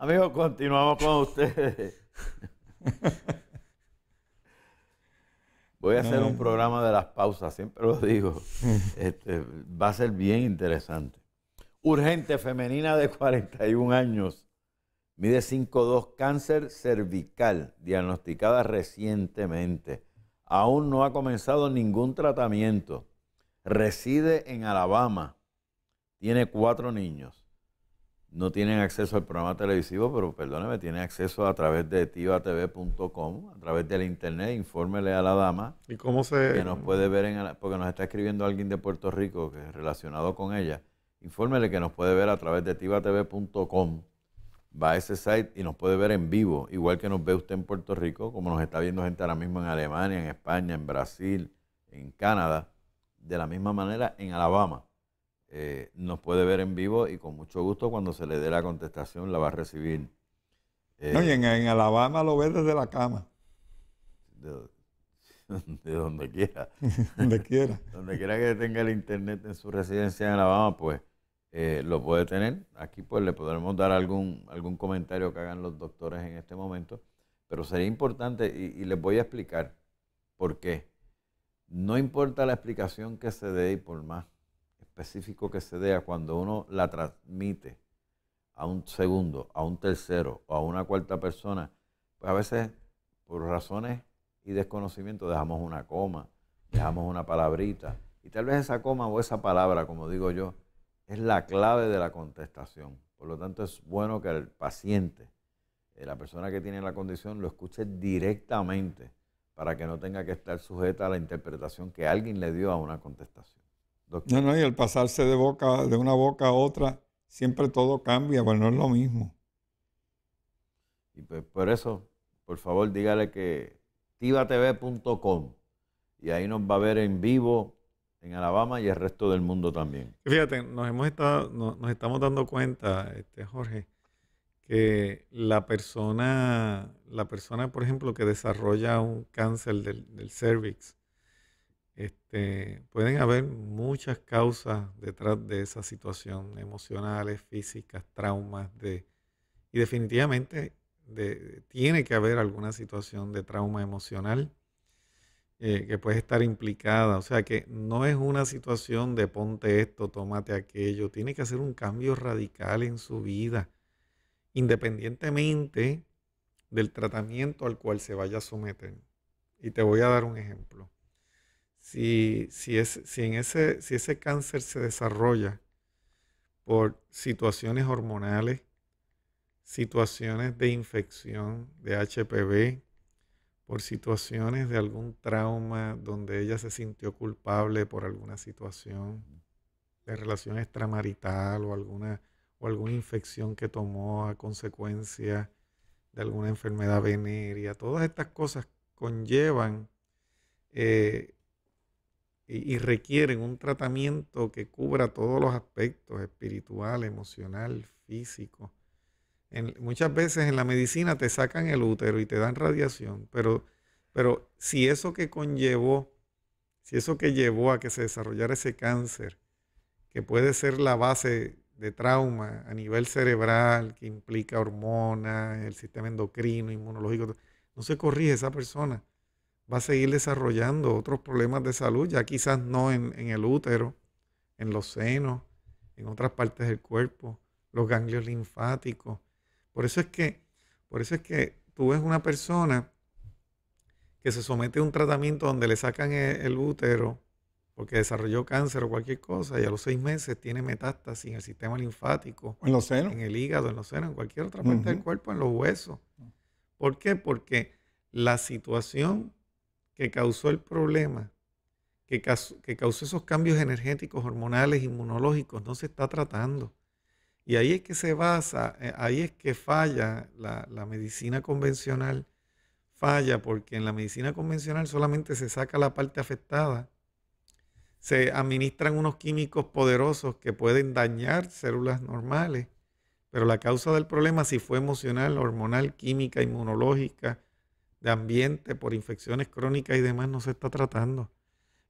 Amigos, continuamos con ustedes. Voy a hacer un programa de las pausas, siempre lo digo. Este, va a ser bien interesante. Urgente, femenina de 41 años. Mide 5'2, cáncer cervical, diagnosticada recientemente. Aún no ha comenzado ningún tratamiento. Reside en Alabama. Tiene cuatro niños no tienen acceso al programa televisivo, pero perdóneme, tienen acceso a través de tivatv.com, a través del internet, infórmele a la dama. ¿Y cómo se...? Que nos puede ver, en, porque nos está escribiendo alguien de Puerto Rico que es relacionado con ella. Infórmele que nos puede ver a través de tivatv.com. Va a ese site y nos puede ver en vivo, igual que nos ve usted en Puerto Rico, como nos está viendo gente ahora mismo en Alemania, en España, en Brasil, en Canadá, de la misma manera en Alabama. Eh, nos puede ver en vivo y con mucho gusto cuando se le dé la contestación la va a recibir. Eh, no, y en, Alabama lo ve desde la cama. De, donde quiera. donde quiera. donde quiera que tenga el internet en su residencia en Alabama, pues eh, lo puede tener. Aquí pues le podremos dar algún, algún comentario que hagan los doctores en este momento. Pero sería importante, y les voy a explicar por qué. No importa la explicación que se dé y por más específico que se dé, cuando uno la transmite a un segundo, a un tercero o a una cuarta persona, pues a veces por razones y desconocimiento dejamos una coma, dejamos una palabrita. Y tal vez esa coma o esa palabra, como digo yo, es la clave de la contestación. Por lo tanto, es bueno que el paciente, eh, la persona que tiene la condición, lo escuche directamente para que no tenga que estar sujeta a la interpretación que alguien le dio a una contestación. No, no, y al pasarse de, boca, de una boca a otra, siempre todo cambia, pero pues no es lo mismo. Y pues, por eso, por favor, dígale que tivatv.com y ahí nos va a ver en vivo en Alabama y el resto del mundo también. Fíjate, nos hemos estado, nos, estamos dando cuenta, este Jorge, que la persona, la persona, por ejemplo, que desarrolla un cáncer del, del cervix, este, pueden haber muchas causas detrás de esa situación, emocionales, físicas, traumas, de, y definitivamente tiene que haber alguna situación de trauma emocional eh, que puede estar implicada. O sea que no es una situación de ponte esto, tómate aquello. Tiene que hacer un cambio radical en su vida, independientemente del tratamiento al cual se vaya a someter. Y te voy a dar un ejemplo si, si, es, si, en ese, si ese cáncer se desarrolla por situaciones hormonales, situaciones de infección de HPV, por situaciones de algún trauma donde ella se sintió culpable por alguna situación de relación extramarital o alguna, o alguna infección que tomó a consecuencia de alguna enfermedad venérea. Todas estas cosas conllevan eh, y, requieren un tratamiento que cubra todos los aspectos, espiritual, emocional, físico. muchas veces en la medicina te sacan el útero y te dan radiación, pero, pero si eso que conllevó, si eso que llevó a que se desarrollara ese cáncer, que puede ser la base de trauma a nivel cerebral, que implica hormonas, el sistema endocrino, inmunológico, no se corrige esa persona va a seguir desarrollando otros problemas de salud, ya quizás no en, el útero, en los senos, en otras partes del cuerpo, los ganglios linfáticos. Por eso es que, por eso es que tú ves una persona que se somete a un tratamiento donde le sacan e, el, útero porque desarrolló cáncer o cualquier cosa y a los seis meses tiene metástasis en el sistema linfático, en los senos, en el hígado, en los senos, en cualquier otra parte del cuerpo, en los huesos. ¿Por qué? Porque la situación que causó el problema, que, causó esos cambios energéticos, hormonales, inmunológicos, no se está tratando. Y ahí es que se basa, eh, ahí es que falla la, la, medicina convencional, falla porque en la medicina convencional solamente se saca la parte afectada, se administran unos químicos poderosos que pueden dañar células normales, pero la causa del problema, si fue emocional, hormonal, química, inmunológica, de ambiente, por infecciones crónicas y demás, no se está tratando.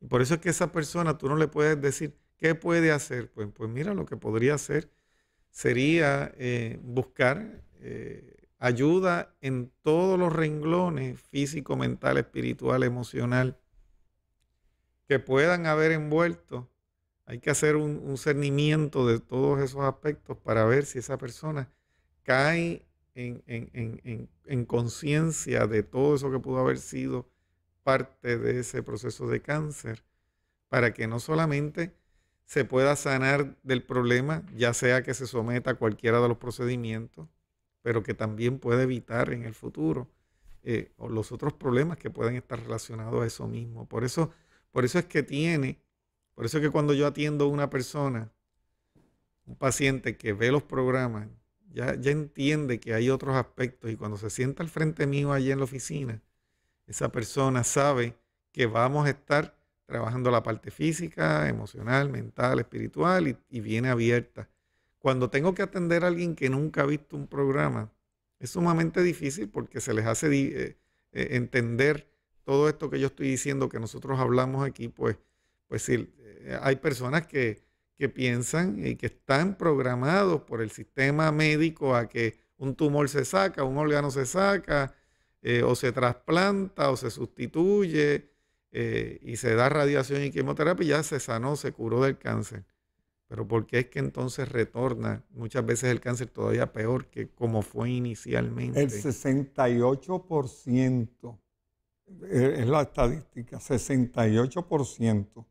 Y por eso es que esa persona tú no le puedes decir qué puede hacer. Pues, pues mira, lo que podría hacer sería eh, buscar eh, ayuda en todos los renglones, físico, mental, espiritual, emocional, que puedan haber envuelto. Hay que hacer un, un cernimiento de todos esos aspectos para ver si esa persona cae en, conciencia de todo eso que pudo haber sido parte de ese proceso de cáncer, para que no solamente se pueda sanar del problema, ya sea que se someta a cualquiera de los procedimientos, pero que también puede evitar en el futuro eh, los otros problemas que pueden estar relacionados a eso mismo. Por eso, por eso es que tiene, por eso es que cuando yo atiendo a una persona, un paciente que ve los programas, ya, entiende que hay otros aspectos y cuando se sienta al frente mío allí en la oficina, esa persona sabe que vamos a estar trabajando la parte física, emocional, mental, espiritual y, viene abierta. Cuando tengo que atender a alguien que nunca ha visto un programa, es sumamente difícil porque se les hace eh, eh, entender todo esto que yo estoy diciendo, que nosotros hablamos aquí, pues, pues sí, eh, hay personas que que piensan y eh, que están programados por el sistema médico a que un tumor se saca, un órgano se saca, eh, o se trasplanta, o se sustituye, eh, y se da radiación y quimioterapia, y ya se sanó, se curó del cáncer. Pero ¿por qué es que entonces retorna muchas veces el cáncer todavía peor que como fue inicialmente? El 68% e, e, es la estadística, 68%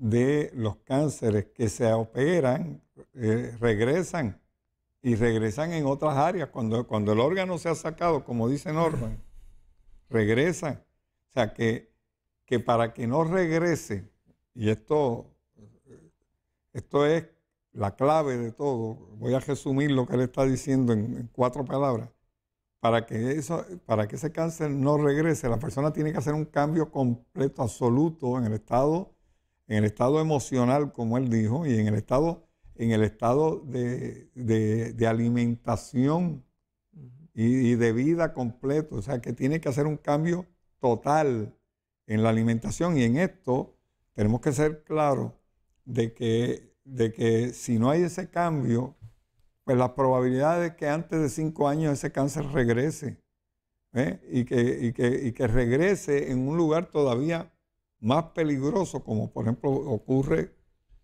de los cánceres que se operan eh, regresan y regresan en otras áreas. Cuando, cuando el órgano se ha sacado, como dice Norman, regresa. O sea, que, que para que no regrese, y esto, esto es la clave de todo, voy a resumir lo que él está diciendo en, en cuatro palabras, para que, eso, para que ese cáncer no regrese, la persona tiene que hacer un cambio completo, absoluto en el estado en el estado emocional, como él dijo, y en el estado, en el estado de, alimentación y, de vida completo. O sea, que tiene que hacer un cambio total en la alimentación. Y en esto tenemos que ser claros de que, de que si no hay ese cambio, pues la probabilidad de que antes de cinco años ese cáncer regrese ¿eh? y, que, que, y que regrese en un lugar todavía más peligroso, como por ejemplo ocurre,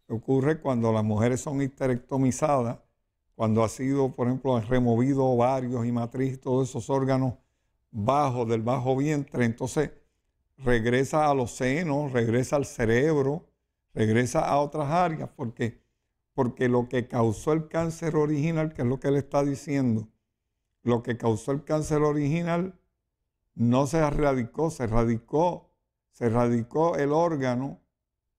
ocurre cuando las mujeres son histerectomizadas, cuando ha sido, por ejemplo, removido ovarios y matriz, todos esos órganos bajos del bajo vientre, entonces regresa a los senos, regresa al cerebro, regresa a otras áreas, porque porque lo que causó el cáncer original, que es lo que él está diciendo, lo que causó el cáncer original no se erradicó, se erradicó se radicó el órgano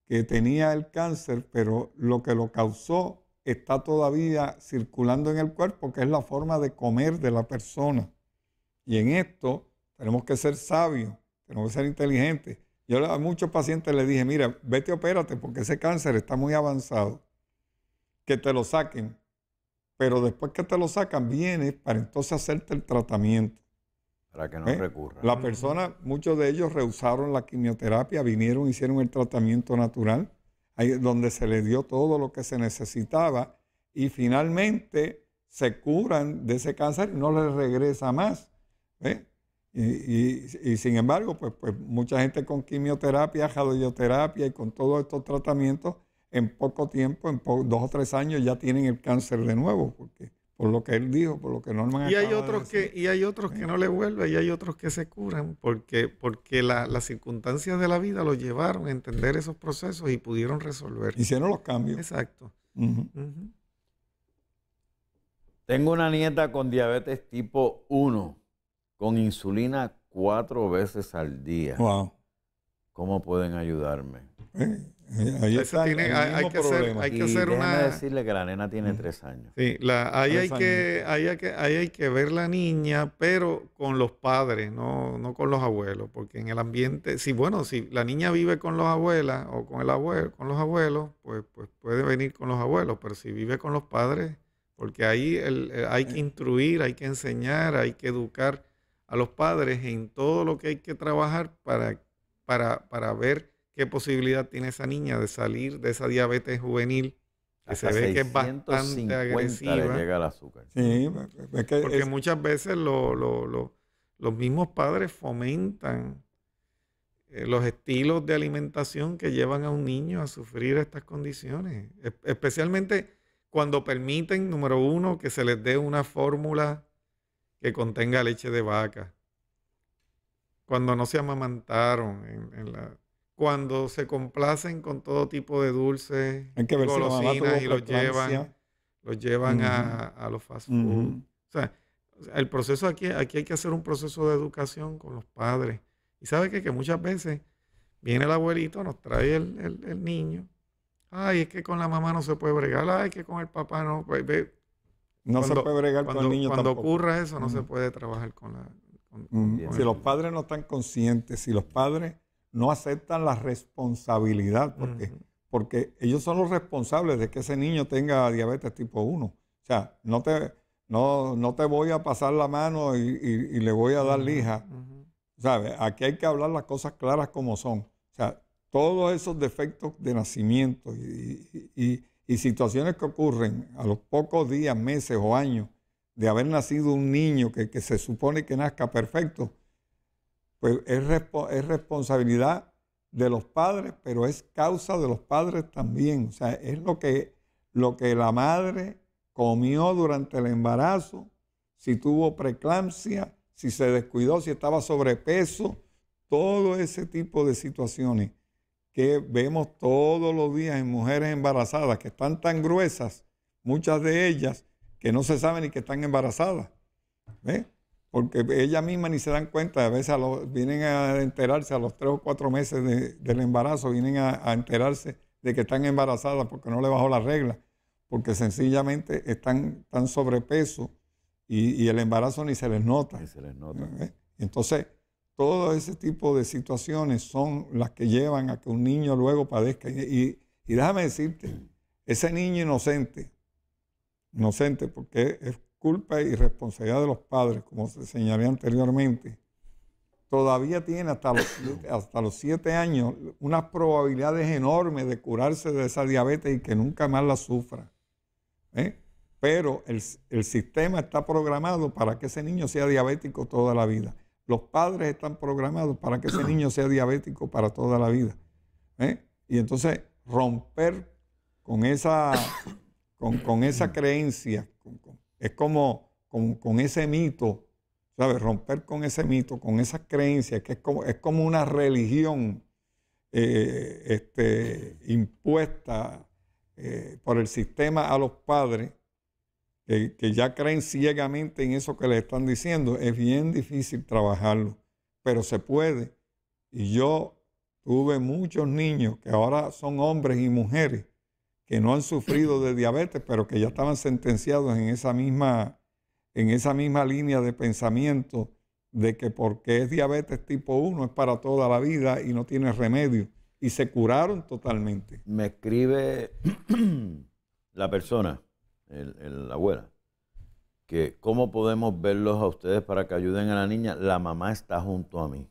que tenía el cáncer, pero lo que lo causó está todavía circulando en el cuerpo, que es la forma de comer de la persona. Y en esto tenemos que ser sabios, tenemos que ser inteligentes. Yo a muchos pacientes les dije, mira, vete, opérate, porque ese cáncer está muy avanzado. Que te lo saquen. Pero después que te lo sacan, vienes para entonces hacerte el tratamiento. Para que no ¿Eh? recurra. La persona, muchos de ellos rehusaron la quimioterapia, vinieron, hicieron el tratamiento natural, ahí donde se les dio todo lo que se necesitaba y finalmente se curan de ese cáncer y no les regresa más. ¿eh? Y, sin embargo, pues, pues, mucha gente con quimioterapia, radioterapia y con todos estos tratamientos, en poco tiempo, en dos o tres años, ya tienen el cáncer de nuevo, porque por lo que él dijo, por lo que Norman y hay otros que Y hay otros que no le vuelven y hay otros que se curan porque, porque las circunstancias de la vida los llevaron a entender esos procesos y pudieron resolver. Hicieron los cambios. Exacto. Tengo una nieta con diabetes tipo 1, con insulina cuatro veces al día. Wow. ¿Cómo pueden ayudarme? Eh. Eh, ahí hay, que Hacer, hay que una. decirle que la nena tiene tres años. Sí, ahí, hay que, ahí, que, hay que ver la niña, pero con los padres, no, con los abuelos, porque en el ambiente, si bueno, si la niña vive con los abuelas o con el abuelo, con los abuelos, pues, pues puede venir con los abuelos, pero si vive con los padres, porque ahí eh, hay que instruir, hay que enseñar, hay que educar a los padres en todo lo que hay que trabajar para, para, para ver qué posibilidad tiene esa niña de salir de esa diabetes juvenil que se ve que es bastante agresiva. Le el azúcar. porque muchas veces los mismos padres fomentan eh, los estilos de alimentación que llevan a un niño a sufrir estas condiciones. especialmente cuando permiten, número uno, que se les dé una fórmula que contenga leche de vaca. Cuando no se amamantaron en la cuando se complacen con todo tipo de dulces, con y los llevan, los llevan a, los fast food. O sea, el proceso aquí, aquí hay que hacer un proceso de educación con los padres. Y sabe que muchas veces viene el abuelito, nos trae el, niño. Ay, es que con la mamá no se puede bregar. Ay, es que con el papá no. Pues, no se puede bregar con el niño. Cuando ocurra eso, no se puede trabajar con la. si los padres no están conscientes, si los padres no aceptan la responsabilidad, porque, porque ellos son los responsables de que ese niño tenga diabetes tipo 1. O sea, no te, no, te voy a pasar la mano y, le voy a dar lija. Aquí hay que hablar las cosas claras como son. O sea, todos esos defectos de nacimiento y, situaciones que ocurren a los pocos días, meses o años de haber nacido un niño que, que se supone que nazca perfecto, pues es, responsabilidad de los padres, pero es causa de los padres también. O sea, es lo que, lo que la madre comió durante el embarazo, si tuvo preeclampsia, si se descuidó, si estaba sobrepeso, todo ese tipo de situaciones que vemos todos los días en mujeres embarazadas que están tan gruesas, muchas de ellas, que no se saben ni que están embarazadas porque ellas mismas ni se dan cuenta, a veces vienen a enterarse a los tres o cuatro meses del embarazo, vienen a, enterarse de que están embarazadas porque no le bajó la regla, porque sencillamente están tan sobrepeso y, el embarazo ni se les nota. ¿Eh? Entonces, todo ese tipo de situaciones son las que llevan a que un niño luego padezca. Y, y déjame decirte, ese niño inocente, inocente porque es culpa y responsabilidad de los padres, como se señalé anteriormente, todavía tiene hasta los, siete, hasta los siete años unas probabilidades enormes de curarse de esa diabetes y que nunca más la sufra. ¿eh? Pero el, sistema está programado para que ese niño sea diabético toda la vida. Los padres están programados para que ese niño sea diabético para toda la vida. ¿eh? Y entonces romper con esa, con, esa creencia, con es como con, ese mito, ¿sabes? Romper con ese mito, con esa creencia, que es como, una religión eh, este, impuesta eh, por el sistema a los padres que ya creen ciegamente en eso que les están diciendo. Es bien difícil trabajarlo, pero se puede. Y yo tuve muchos niños que ahora son hombres y mujeres que no han sufrido de diabetes, pero que ya estaban sentenciados en esa misma, en esa misma línea de pensamiento de que porque es diabetes tipo 1 es para toda la vida y no tiene remedio. Y se curaron totalmente. Me escribe la persona, el, la abuela, que cómo podemos verlos a ustedes para que ayuden a la niña. La mamá está junto a mí.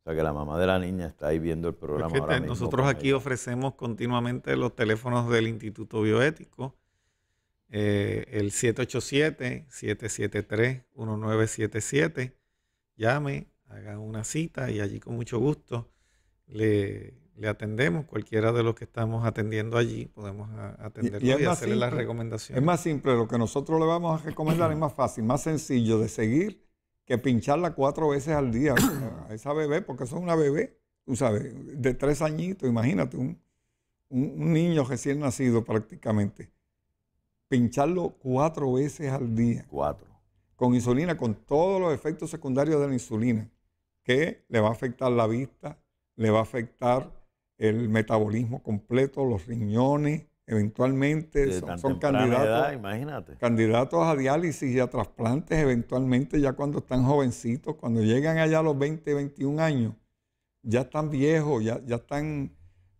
O sea que la mamá de la niña está ahí viendo el pues, programa. ahora nosotros aquí ofrecemos continuamente los teléfonos del Instituto Bioético, eh, el 787-773-1977. Llame, haga una cita y allí con mucho gusto le, atendemos, cualquiera de los que estamos atendiendo allí, podemos atenderlo y, hacerle las recomendaciones. Es más simple, lo que nosotros le vamos a recomendar es más fácil, más sencillo de seguir que pincharla cuatro veces al día a esa bebé, porque eso es una bebé, tú sabes, de tres añitos, imagínate, un, un niño recién nacido prácticamente. Pincharlo cuatro veces al día. Cuatro. Con insulina, con todos los efectos secundarios de la insulina, que le va a afectar la vista, le va a afectar el metabolismo completo, los riñones, eventualmente son, candidatos, candidatos a diálisis y a trasplantes eventualmente ya cuando están jovencitos, cuando llegan allá a los 20, 21 años, ya están viejos, ya, están,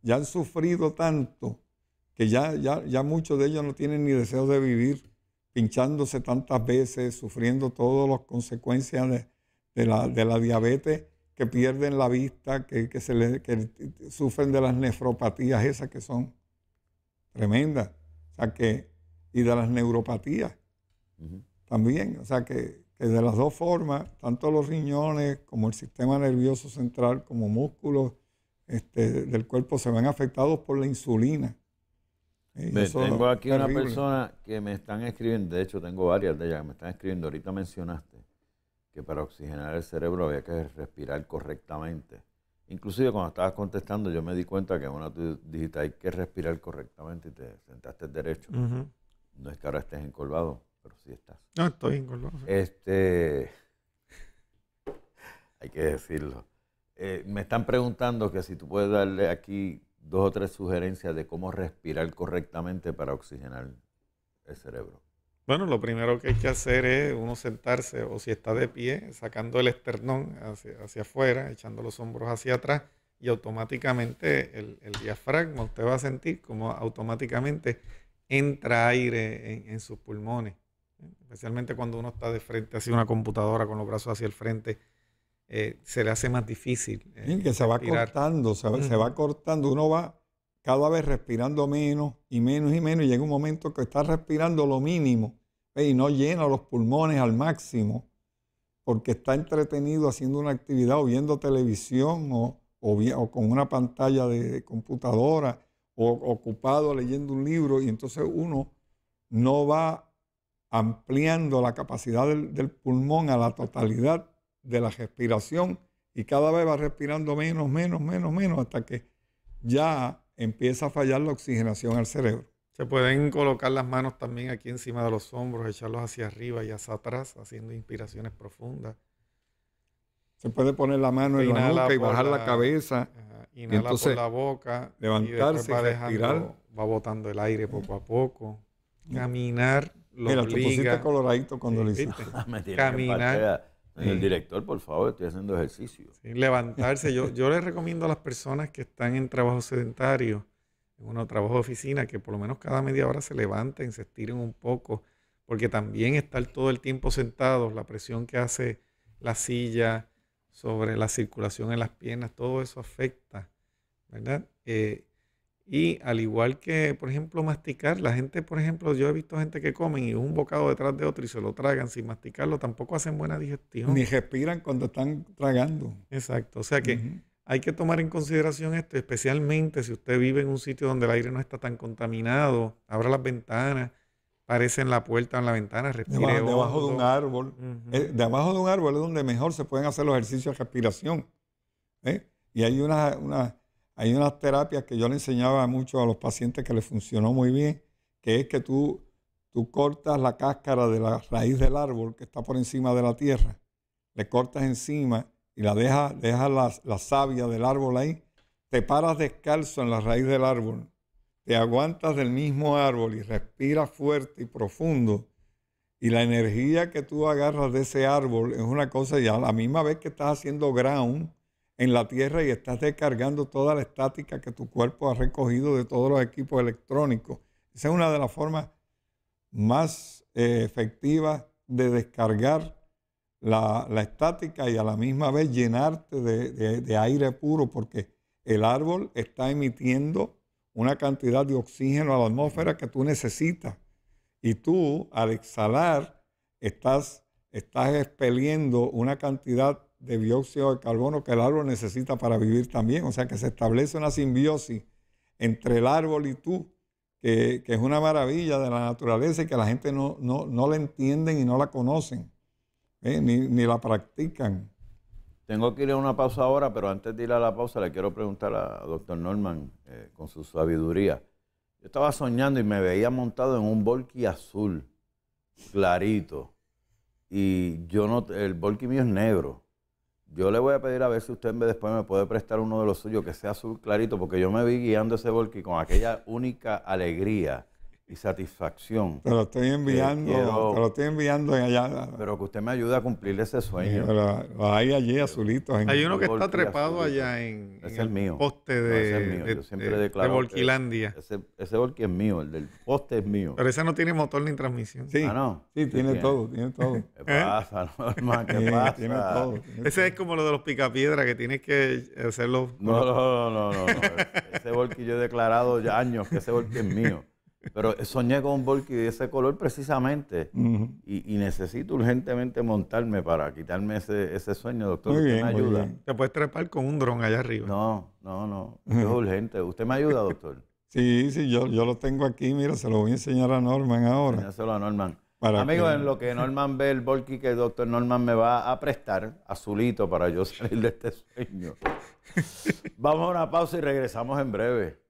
ya han sufrido tanto que ya, ya, muchos de ellos no tienen ni deseo de vivir, pinchándose tantas veces, sufriendo todas las consecuencias de, la, diabetes, que pierden la vista, que, se les, que sufren de las nefropatías esas que son tremenda. O sea que, y de las neuropatías también. O sea que, de las dos formas, tanto los riñones como el sistema nervioso central, como músculos este, del cuerpo, se ven afectados por la insulina. tengo aquí una persona que me están escribiendo, de hecho tengo varias de ellas que me están escribiendo, ahorita mencionaste que para oxigenar el cerebro había que respirar correctamente. Inclusive cuando estabas contestando yo me di cuenta que una tú dijiste hay que respirar correctamente y te sentaste derecho. No es que ahora estés encolvado, pero sí estás. No, estoy encolvado. Este, hay que decirlo. Eh, me están preguntando que si tú puedes darle aquí dos o tres sugerencias de cómo respirar correctamente para oxigenar el cerebro. Bueno, lo primero que hay que hacer es uno sentarse o si está de pie, sacando el esternón hacia, afuera, echando los hombros hacia atrás y automáticamente el, diafragma, usted va a sentir como automáticamente entra aire en, sus pulmones, especialmente cuando uno está de frente hacia una computadora con los brazos hacia el frente. Eh, se le hace más difícil. Eh, que se va cortando, se, se, va cortando, uno va cada vez respirando menos y menos y menos, y llega un momento que está respirando lo mínimo y no llena los pulmones al máximo porque está entretenido haciendo una actividad o viendo televisión o, con una pantalla de computadora o ocupado leyendo un libro y entonces uno no va ampliando la capacidad del, del pulmón a la totalidad de la respiración y cada vez va respirando menos, menos, menos, menos hasta que ya empieza a fallar la oxigenación al cerebro. Se pueden colocar las manos también aquí encima de los hombros, echarlos hacia arriba y hacia atrás, haciendo inspiraciones profundas. Se puede poner la mano en la nuca y bajar la, cabeza. por la boca. Levantarse y, va, va botando el aire poco a poco. Caminar lo Mira, te pusiste coloradito cuando lo hiciste. Caminar el director, por favor, estoy haciendo ejercicio. Sí, levantarse. yo, yo les recomiendo a las personas que están en trabajo sedentario, en un trabajo de oficina, que por lo menos cada media hora se levanten, se estiren un poco, porque también estar todo el tiempo sentados, la presión que hace la silla sobre la circulación en las piernas, todo eso afecta, ¿verdad? Eh, y al igual que, por ejemplo, masticar, la gente, por ejemplo, yo he visto gente que comen y un bocado detrás de otro y se lo tragan sin masticarlo, tampoco hacen buena digestión. Ni respiran cuando están tragando. Exacto, o sea que hay que tomar en consideración esto, especialmente si usted vive en un sitio donde el aire no está tan contaminado, abra las ventanas, parece en la puerta o en la ventana, respire debajo, debajo de un árbol. Eh, debajo de un árbol es donde mejor se pueden hacer los ejercicios de respiración. ¿eh? Y hay unas... Una, hay unas terapias que yo le enseñaba mucho a los pacientes que le funcionó muy bien, que es que tú, tú cortas la cáscara de la raíz del árbol que está por encima de la tierra, le cortas encima y la dejas, dejas la, la savia del árbol ahí, te paras descalzo en la raíz del árbol, te aguantas del mismo árbol y respiras fuerte y profundo. Y la energía que tú agarras de ese árbol es una cosa ya, la misma vez que estás haciendo ground, en la tierra y estás descargando toda la estática que tu cuerpo ha recogido de todos los equipos electrónicos. Esa es una de las formas más eh, efectivas de descargar la, estática y a la misma vez llenarte de, aire puro porque el árbol está emitiendo una cantidad de oxígeno a la atmósfera que tú necesitas. Y tú, al exhalar, estás, estás expeliendo una cantidad de dióxido de carbono que el árbol necesita para vivir también. O sea que se establece una simbiosis entre el árbol y tú, que, es una maravilla de la naturaleza y que la gente no, no, la entienden y no la conocen, ¿eh? ni, la practican. Tengo que ir a una pausa ahora, pero antes de ir a la pausa le quiero preguntar al doctor Norman eh, con su sabiduría. Yo estaba soñando y me veía montado en un volky azul, clarito. Y yo no, el volky mío es negro yo le voy a pedir a ver si usted después me puede prestar uno de los suyos que sea azul clarito, porque yo me vi guiando ese y con aquella única alegría y satisfacción. Te lo estoy enviando, te lo estoy enviando en allá. Pero que usted me ayude a cumplir ese sueño. Pero, hay allí azulitos. hay uno que está trepado allá en, el, poste de, Volquilandia. ese, ese es mío, el del poste es mío. Pero ese no tiene motor ni transmisión. Sí, ah, no. sí, tiene, todo, tiene todo. ¿Qué pasa, ese es como lo de los picapiedras que tienes que hacerlo. No, no, no, no, no. ese volqui yo he declarado ya años que ese volqui es mío. Pero soñé con un Volky de ese color precisamente y, necesito urgentemente montarme para quitarme ese, sueño, doctor. ¿Usted me ayuda? Te puedes trepar con un dron allá arriba. No, no, no. es urgente. ¿Usted me ayuda, doctor? sí, sí, yo, yo lo tengo aquí. Mira, se lo voy a enseñar a Norman ahora. Enséñaselo a Norman. Amigos, en lo que Norman ve el Volky que el doctor Norman me va a prestar, azulito, para yo salir de este sueño. Vamos a una pausa y regresamos en breve.